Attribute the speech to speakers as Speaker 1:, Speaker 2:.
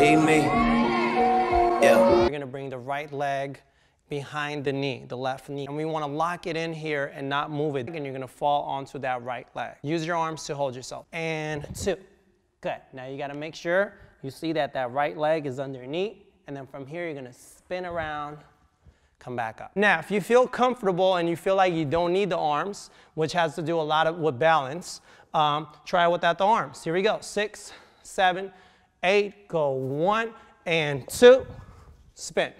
Speaker 1: leave me. Yeah. We're gonna bring the right leg behind the knee, the left knee. And we wanna lock it in here and not move it. And you're gonna fall onto that right leg. Use your arms to hold yourself. And two, good. Now you gotta make sure you see that that right leg is underneath. And then from here, you're gonna spin around, come back up. Now, if you feel comfortable and you feel like you don't need the arms, which has to do a lot of, with balance, um, try without the arms. Here we go, six, seven, eight, go one and two, spin.